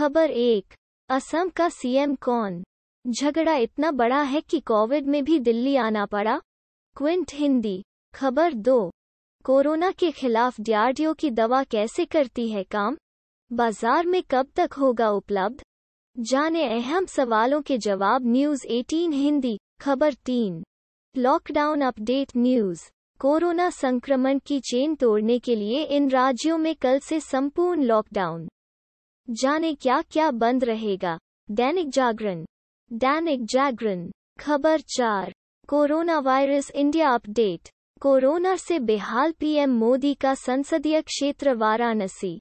खबर एक असम का सीएम कौन झगड़ा इतना बड़ा है कि कोविड में भी दिल्ली आना पड़ा क्विंट हिंदी खबर दो कोरोना के खिलाफ डीआरडीओ की दवा कैसे करती है काम बाजार में कब तक होगा उपलब्ध जाने अहम सवालों के जवाब न्यूज 18 हिंदी खबर तीन लॉकडाउन अपडेट न्यूज कोरोना संक्रमण की चेन तोड़ने के लिए इन राज्यों में कल से संपूर्ण लॉकडाउन जाने क्या क्या बंद रहेगा दैनिक जागरण दैनिक जागरण खबर चार corona virus India update corona से बेहाल पीएम मोदी का संसदीय क्षेत्र Varanasi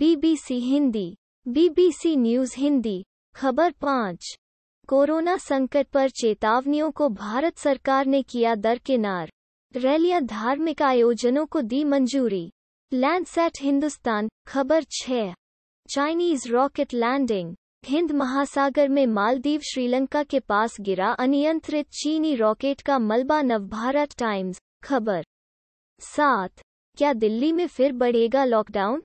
BBC Hindi BBC news Hindi खबर पाँच कोरोना संकट पर चेतावनियों को भारत सरकार ने किया दरकिनार रैलियां धार्मिक आयोजनों को दी मंजूरी लैंडसेट हिंदुस्तान खबर छः चाइनीज रॉकेट लैंडिंग हिंद महासागर में मालदीव श्रीलंका के पास गिरा अनियंत्रित चीनी रॉकेट का मलबा नवभारत टाइम्स खबर सात क्या दिल्ली में फिर बढ़ेगा लॉकडाउन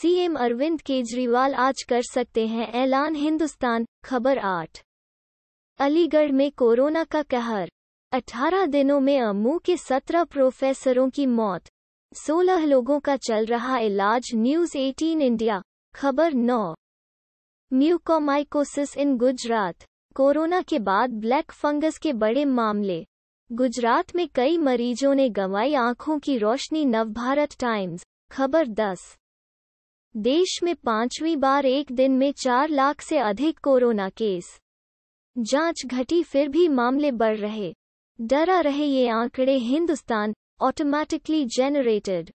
सीएम अरविंद केजरीवाल आज कर सकते हैं ऐलान हिंदुस्तान खबर आठ अलीगढ़ में कोरोना का कहर 18 दिनों में अमू के 17 प्रोफेसरों की मौत 16 लोगों का चल रहा इलाज न्यूज 18 इंडिया खबर 9 म्यूकोमाइकोसिस इन गुजरात कोरोना के बाद ब्लैक फंगस के बड़े मामले गुजरात में कई मरीजों ने गंवाई आंखों की रोशनी नवभारत टाइम्स खबर 10 देश में पांचवी बार एक दिन में चार लाख से अधिक कोरोना केस जांच घटी फिर भी मामले बढ़ रहे डरा रहे ये आंकड़े हिंदुस्तान ऑटोमैटिकली जेनरेटेड